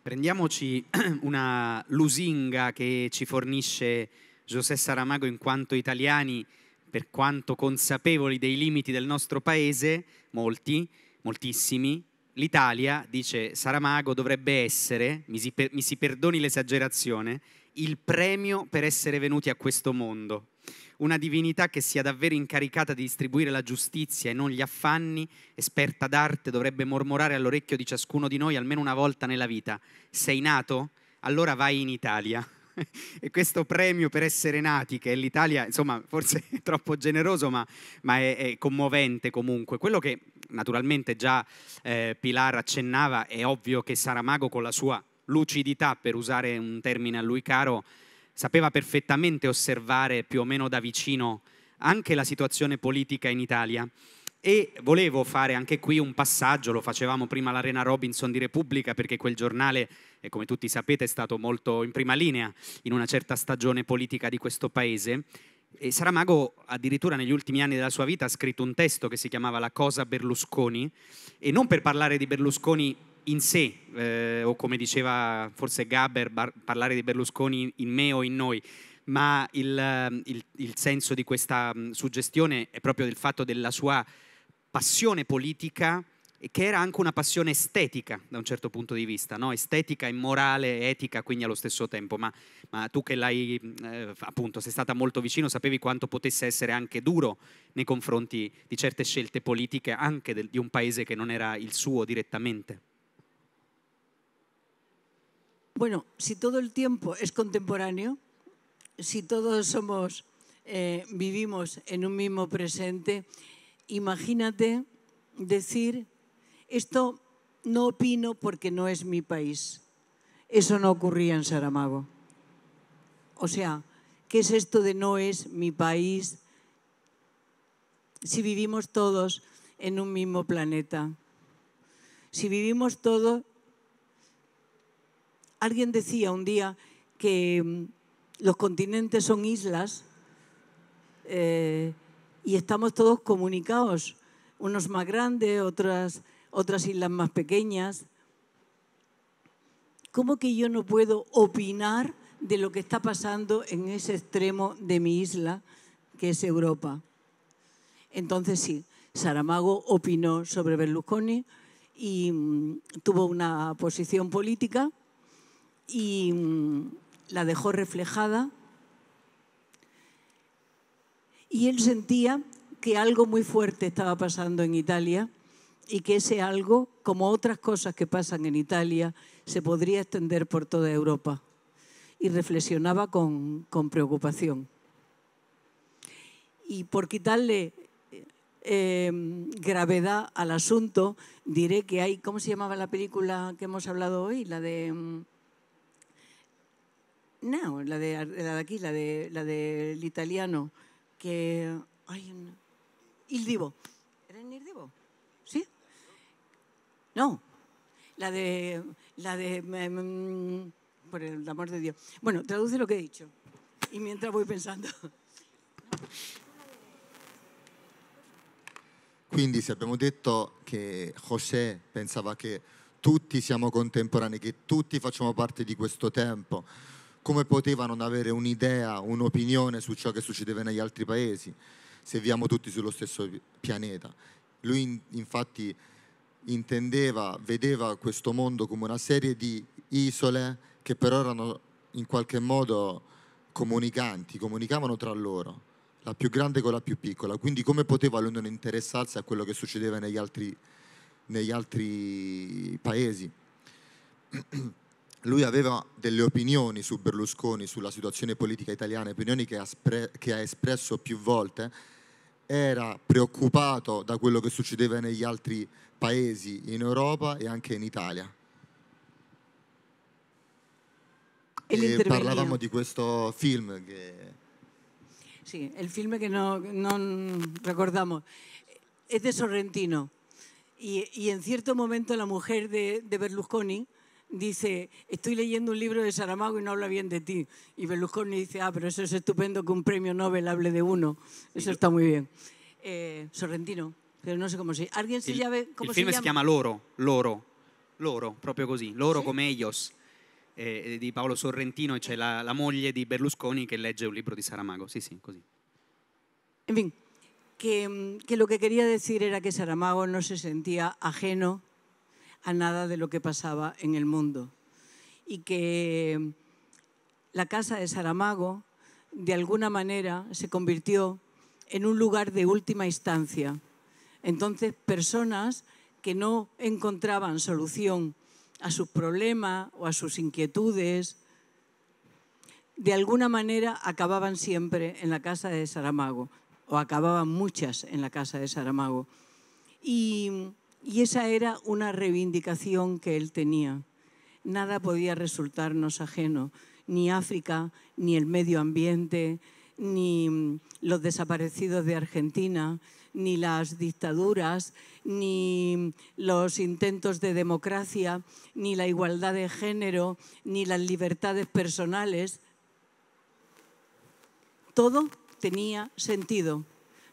Prendiamoci una lusinga che ci fornisce José Saramago in quanto italiani per quanto consapevoli dei limiti del nostro paese, molti, moltissimi, l'Italia, dice Saramago, dovrebbe essere, mi si, per, mi si perdoni l'esagerazione, il premio per essere venuti a questo mondo. Una divinità che sia davvero incaricata di distribuire la giustizia e non gli affanni, esperta d'arte, dovrebbe mormorare all'orecchio di ciascuno di noi almeno una volta nella vita. Sei nato? Allora vai in Italia. e questo premio per essere nati, che è l'Italia, insomma, forse è troppo generoso, ma, ma è, è, commovente comunque. Quello che naturalmente già eh, Pilar accennava, è ovvio che Saramago con la sua lucidità, per usare un termine a lui caro, sapeva perfettamente osservare più o meno da vicino anche la situazione politica in Italia. E volevo fare anche qui un passaggio, lo facevamo prima all'Arena Robinson di Repubblica perché quel giornale e come tutti sapete è stato molto in prima linea in una certa stagione politica di questo paese. E Saramago addirittura negli ultimi anni della sua vita ha scritto un testo che si chiamava La cosa Berlusconi e non per parlare di Berlusconi in sé, eh, o come diceva forse Gaber, bar- parlare di Berlusconi in me o in noi, ma il, eh, il, il senso di questa mh, mm, suggestione è proprio del fatto della sua passione politica che era anche una passione estetica da un certo punto di vista, no? estetica e morale, etica quindi allo stesso tempo, ma, ma tu che l'hai eh, appunto, sei stata molto vicino, sapevi quanto potesse essere anche duro nei confronti di certe scelte politiche anche del, di un paese che non era il suo direttamente. Bueno, si todo il tempo è contemporaneo, si todos somos, eh, vivimos en un mismo presente, imagínate decir Esto no opino porque no es mi país. Eso no ocurría en Saramago. O sea, ¿qué es esto de no es mi país? Si vivimos todos en un mismo planeta, si vivimos todos... Alguien decía un día que mm, los continentes son islas eh, y estamos todos comunicados, unos más grandes, otros otras islas más pequeñas. ¿Cómo que yo no puedo opinar de lo que está pasando en ese extremo de mi isla, que es Europa? Entonces sí, Saramago opinó sobre Berlusconi y mm, tuvo una posición política y mm, la dejó reflejada. Y él sentía que algo muy fuerte estaba pasando en Italia y que ese algo, como otras cosas que pasan en Italia, se podría extender por toda Europa. Y reflexionaba con, preocupación. Y por quitarle eh, gravedad al asunto, diré que hay, ¿cómo se llamaba la película que hemos hablado hoy? La de... Mm, no, la de, la de aquí, la del de, la italiano, que... hay un Il ¿Era No, la de, la de, um, por el amor de Dios. Bueno, traduce lo que he dicho. Y mientras voy pensando. Quindi se abbiamo detto che José pensava che tutti siamo contemporanei, che tutti facciamo parte di questo tempo, come poteva non avere un'idea, un'opinione su ciò che succedeva negli altri paesi, se viviamo tutti sullo stesso pianeta? Lui infatti intendeva, vedeva questo mondo come una serie di isole che però erano in qualche modo comunicanti, comunicavano tra loro, la più grande con la più piccola, quindi come poteva lui non interessarsi a quello che succedeva negli altri, negli altri paesi? Lui aveva delle opinioni su Berlusconi, sulla situazione politica italiana, opinioni che ha, spre- che ha espresso più volte, era preoccupato da quello che succedeva negli altri paesi Países en Europa y también en Italia. E, e de questo film che... Sí, el filme que no, recordamos es de Sorrentino. Y, e, en cierto momento la mujer de, Berlusconi dice, estoy leyendo un libro de Saramago y no habla bien de ti. Y Berlusconi dice, ah, pero eso es estupendo que un premio Nobel hable de uno. Eso está muy bien. Eh, Sorrentino. Pero no sé cómo si. Alguien se llama Loro, Loro, Loro, proprio così, Loro como ellos. de eh, eh, di Paolo Sorrentino y c'è la, la, moglie di Berlusconi que legge un libro di Saramago. Sì, sì, così. En fin, que, que lo que quería decir era que Saramago no se sentía ajeno a nada de lo que pasaba en el mundo y que la casa de Saramago de alguna manera se convirtió en un lugar de última instancia entonces, personas que no encontraban solución a sus problemas o a sus inquietudes, de alguna manera acababan siempre en la casa de Saramago, o acababan muchas en la casa de Saramago. Y, y esa era una reivindicación que él tenía. Nada podía resultarnos ajeno, ni África, ni el medio ambiente, ni los desaparecidos de Argentina, ni las dictaduras, ni los intentos de democracia, ni la igualdad de género, ni las libertades personales. Todo tenía sentido,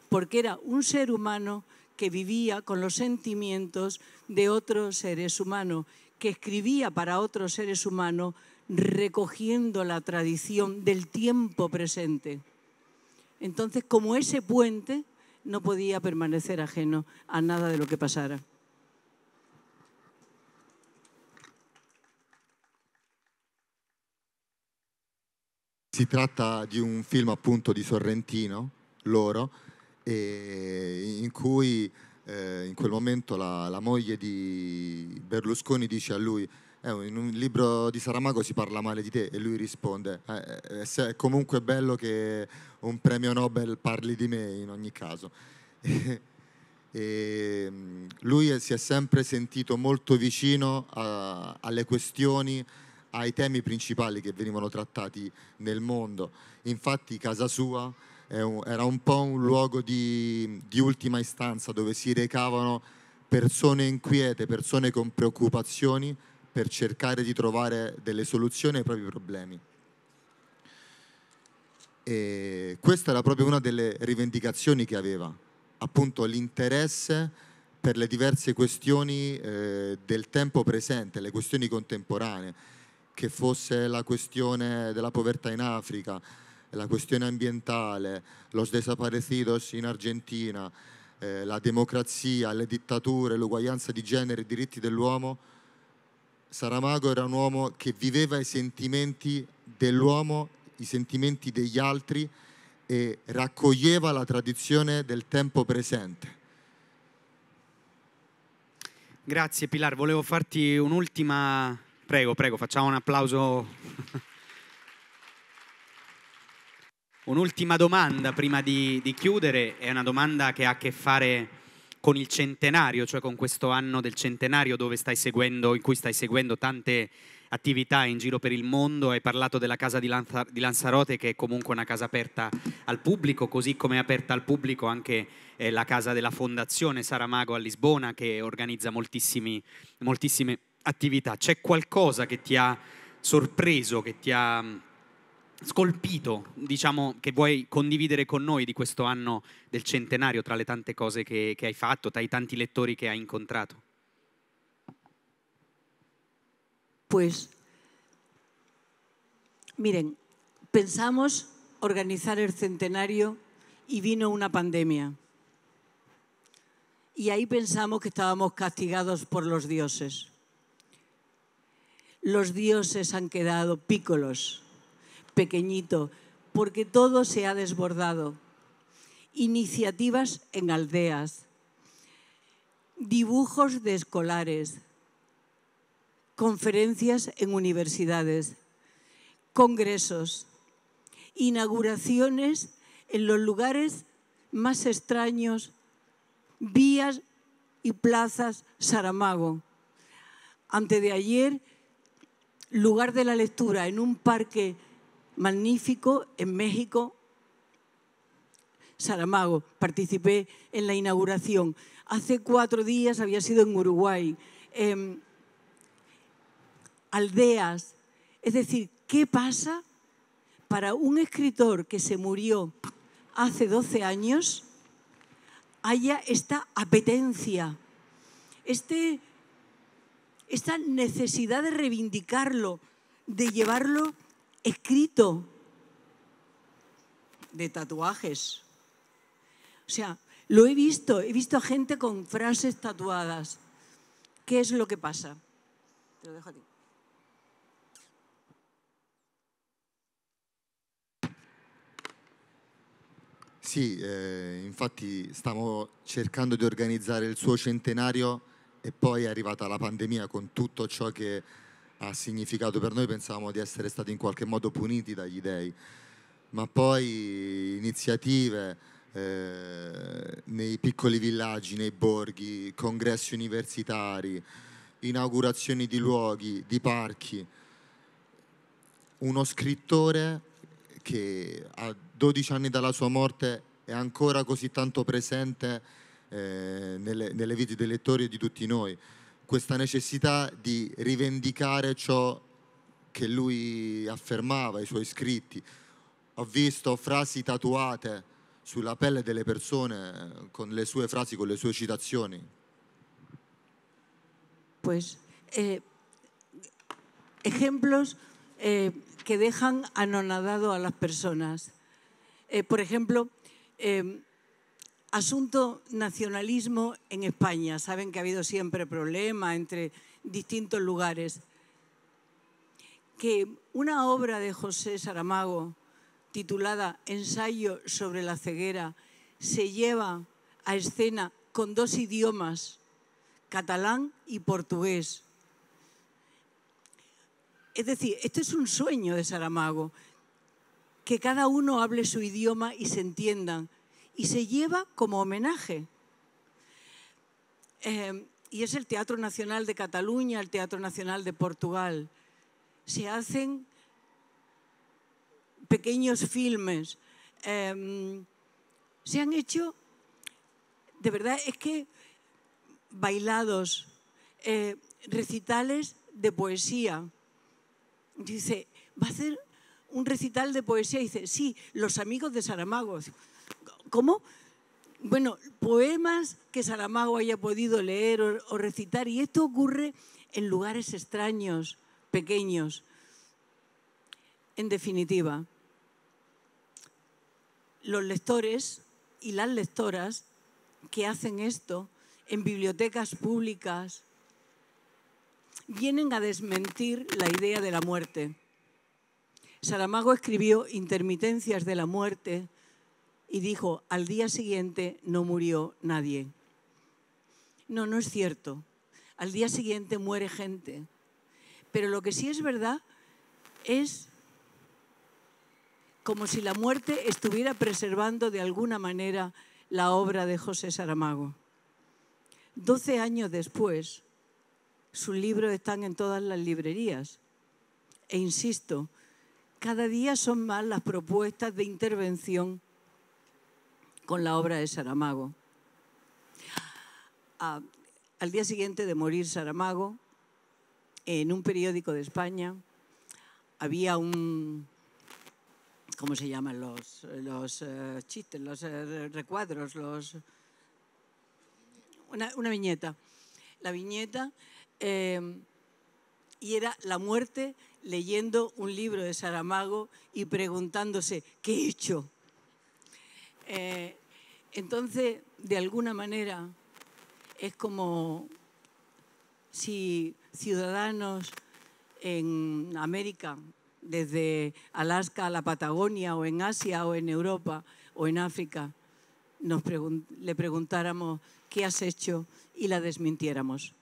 porque era un ser humano que vivía con los sentimientos de otros seres humanos, que escribía para otros seres humanos, recogiendo la tradición del tiempo presente. Entonces, como ese puente, no podía permanecer ajeno a nada de lo que pasara. Si tratta di un film appunto di Sorrentino, loro, in cui eh, in quel momento la, la moglie di Berlusconi dice a lui eh, in un libro di Saramago si parla male di te e lui risponde, eh, eh è comunque bello che un premio Nobel parli di me in ogni caso. E ehm, lui si è sempre sentito molto vicino a, alle questioni, ai temi principali che venivano trattati nel mondo. Infatti casa sua un, era un po' un luogo di, di ultima istanza dove si recavano persone inquiete, persone con preoccupazioni per cercare di trovare delle soluzioni ai propri problemi. E questa era proprio una delle rivendicazioni che aveva, appunto l'interesse per le diverse questioni eh, del tempo presente, le questioni contemporanee, che fosse la questione della povertà in Africa, la questione ambientale, los desaparecidos in Argentina, eh, la democrazia, le dittature, l'uguaglianza di genere, i diritti dell'uomo, Saramago era un uomo che viveva i sentimenti dell'uomo, i sentimenti degli altri e raccoglieva la tradizione del tempo presente. Grazie Pilar, volevo farti un'ultima... Prego, prego, facciamo un applauso. un'ultima domanda prima di, di chiudere, è una domanda che ha a che fare con il centenario, cioè con questo anno del centenario seguendo, in cui stai seguendo tante attività in giro per il mondo, hai parlato della casa di, Lanza, di, Lanzarote che è comunque una casa aperta al pubblico, così come è aperta al pubblico anche eh, la casa della fondazione Saramago a Lisbona che organizza moltissime attività. C'è qualcosa che ti ha sorpreso, che ti ha scolpito, diciamo, che vuoi condividere con noi de questo anno del centenario, tra le tante cose que che hai fatto, tra i tanti lettori che hai incontrato? Pues, miren, pensamos organizar el centenario y vino una pandemia. Y ahí pensamos que estábamos castigados por los dioses. Los dioses han quedado pícolos pequeñito, porque todo se ha desbordado. Iniciativas en aldeas, dibujos de escolares, conferencias en universidades, congresos, inauguraciones en los lugares más extraños, vías y plazas Saramago. Antes de ayer, lugar de la lectura en un parque magnífico en México, Saramago. Participé en la inauguración. Hace cuatro días había sido en Uruguay. Em, aldeas. Es decir, ¿qué pasa para un escritor que se murió hace 12 años? haya esta apetencia, este, esta necesidad de reivindicarlo, de llevarlo escrito de tatuajes. O sea, lo he visto, he visto a gente con frases tatuadas. ¿Qué es lo que pasa? Te lo dejo a ti. Sí, eh, infatti estamos cercando di organizzare il suo centenario e poi è arrivata la pandemia con tutto ciò che ha significato per noi, pensavamo di essere stati in qualche modo puniti dagli dèi, ma poi iniziative eh, nei piccoli villaggi, nei borghi, congressi universitari, inaugurazioni di luoghi, di parchi. Uno scrittore che a 12 anni dalla sua morte è ancora così tanto presente eh, nelle, nelle vite dei lettori e di tutti noi questa necessità di rivendicare ciò che lui affermava, i suoi scritti. Ho visto frasi tatuate sulla pelle delle persone con le sue frasi, con le sue citazioni. Pues eh, ejemplos eh, que dejan anonadado a las personas. Eh, por ejemplo, eh, Asunto nacionalismo en España. Saben que ha habido siempre problemas entre distintos lugares. Que una obra de José Saramago titulada Ensayo sobre la ceguera se lleva a escena con dos idiomas, catalán y portugués. Es decir, este es un sueño de Saramago, que cada uno hable su idioma y se entiendan, y se lleva como homenaje. Em, y es el Teatro Nacional de Cataluña, el Teatro Nacional de Portugal. Se hacen pequeños filmes. Em, se han hecho, de verdad, es que bailados, eh, recitales de poesía. Dice, va a hacer un recital de poesía. Dice, sí, los amigos de Saramago. ¿Cómo? Bueno, poemas que Saramago haya podido leer o, recitar. Y esto ocurre en lugares extraños, pequeños. En definitiva, los lectores y las lectoras que hacen esto en bibliotecas públicas vienen a desmentir la idea de la muerte. Saramago escribió Intermitencias de la muerte y dijo, al día siguiente no murió nadie. No, no es cierto. Al día siguiente muere gente. Pero lo que sí es verdad es como si la muerte estuviera preservando de alguna manera la obra de José Saramago. Doce años después, sus libros están en todas las librerías. E insisto, cada día son más las propuestas de intervención con la obra de Saramago. Ah, al día siguiente de morir Saramago, en un periódico de España había un, ¿cómo se llaman los, eh, chistes, los eh, recuadros, los, una, viñeta? La viñeta em, y era la muerte leyendo un libro de Saramago y preguntándose, ¿qué he hecho? Eh, entonces, de alguna manera, es como si ciudadanos en América, desde Alaska a la Patagonia, o en Asia, o en Europa, o en África, le preguntáramos qué has hecho y la desmintiéramos.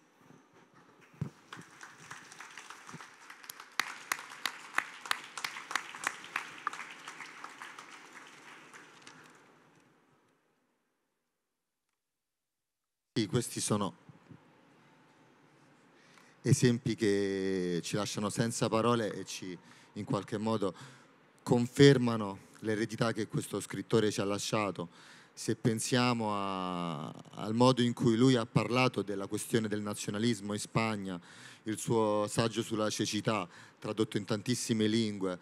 questi sono esempi che ci lasciano senza parole e ci in qualche modo confermano l'eredità che questo scrittore ci ha lasciato. Se pensiamo a, al modo in cui lui ha parlato della questione del nazionalismo in Spagna, il suo saggio sulla cecità, tradotto in tantissime lingue,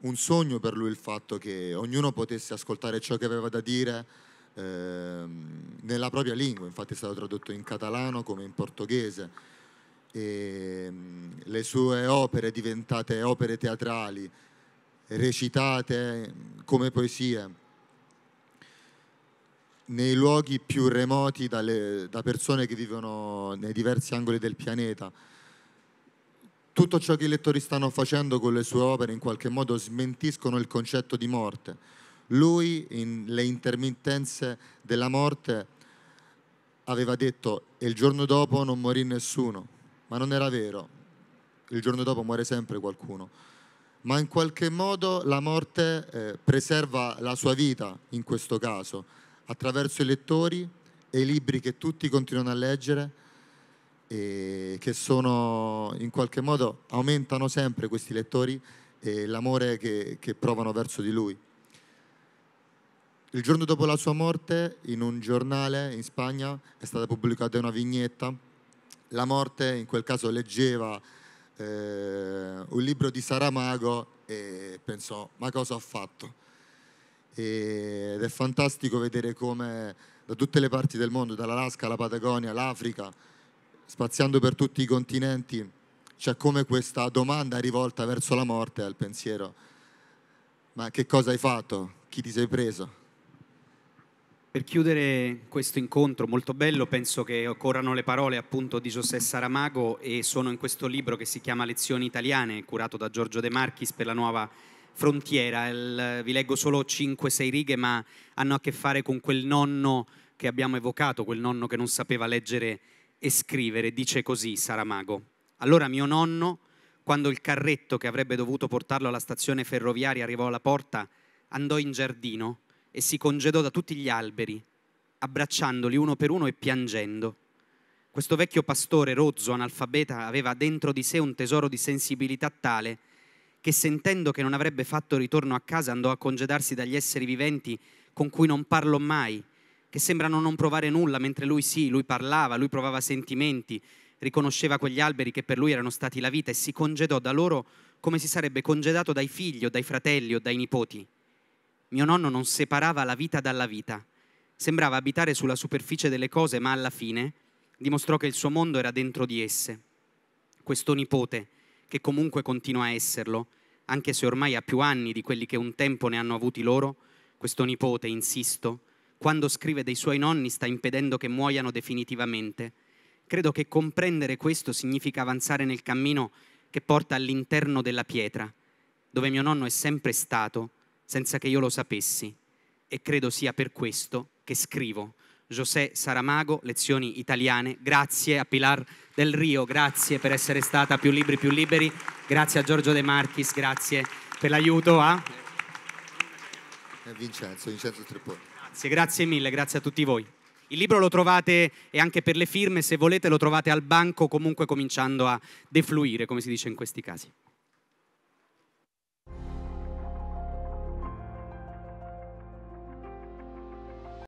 un sogno per lui il fatto che ognuno potesse ascoltare ciò che aveva da dire ehm, nella propria lingua, infatti è stato tradotto in catalano come in portoghese. E, ehm, le sue opere diventate opere teatrali, recitate come poesie nei luoghi più remoti dalle, da persone che vivono nei diversi angoli del pianeta. Tutto ciò che i lettori stanno facendo con le sue opere in qualche modo smentiscono il concetto di morte lui, in le intermittenze della morte, aveva detto e il giorno dopo non morì nessuno, ma non era vero, il giorno dopo muore sempre qualcuno. Ma in qualche modo la morte eh, preserva la sua vita, in questo caso, attraverso i lettori e i libri che tutti continuano a leggere e che sono in qualche modo aumentano sempre questi lettori e l'amore che, che provano verso di lui. Il giorno dopo la sua morte, in un giornale in Spagna è stata pubblicata una vignetta. La morte, in quel caso, leggeva eh, un libro di Saramago e pensò: Ma cosa ho fatto? E, ed è fantastico vedere come da tutte le parti del mondo, dall'Alaska alla Patagonia, l'Africa, spaziando per tutti i continenti, c'è come questa domanda rivolta verso la morte al pensiero. Ma che cosa hai fatto? Chi ti sei preso? Per chiudere questo incontro molto bello penso che occorrano le parole appunto di José Saramago e sono in questo libro che si chiama Lezioni italiane, curato da Giorgio De Marchis per la nuova frontiera. Il, vi leggo solo 5-6 righe ma hanno a che fare con quel nonno che abbiamo evocato, quel nonno che non sapeva leggere e scrivere. Dice così Saramago. Allora mio nonno, quando il carretto che avrebbe dovuto portarlo alla stazione ferroviaria arrivò alla porta, andò in giardino e si congedò da tutti gli alberi, abbracciandoli uno per uno e piangendo. Questo vecchio pastore rozzo, analfabeta, aveva dentro di sé un tesoro di sensibilità tale che sentendo che non avrebbe fatto ritorno a casa andò a congedarsi dagli esseri viventi con cui non parlo mai, che sembrano non provare nulla, mentre lui sì, lui parlava, lui provava sentimenti, riconosceva quegli alberi che per lui erano stati la vita e si congedò da loro come si sarebbe congedato dai figli o dai fratelli o dai nipoti. Mio nonno non separava la vita dalla vita. Sembrava abitare sulla superficie delle cose, ma alla fine dimostrò che il suo mondo era dentro di esse. Questo nipote, che comunque continua a esserlo, anche se ormai ha più anni di quelli che un tempo ne hanno avuti loro, questo nipote, insisto, quando scrive dei suoi nonni sta impedendo che muoiano definitivamente. Credo che comprendere questo significa avanzare nel cammino che porta all'interno della pietra, dove mio nonno è sempre stato senza che io lo sapessi e credo sia per questo che scrivo. José Saramago, lezioni italiane. Grazie a Pilar del Rio, grazie per essere stata più libri più liberi. Grazie a Giorgio De Marchis, grazie per l'aiuto a eh, Vincenzo, Vincenzo Treponi. Grazie, grazie mille, grazie a tutti voi. Il libro lo trovate e anche per le firme, se volete, lo trovate al banco, comunque cominciando a defluire, come si dice in questi casi.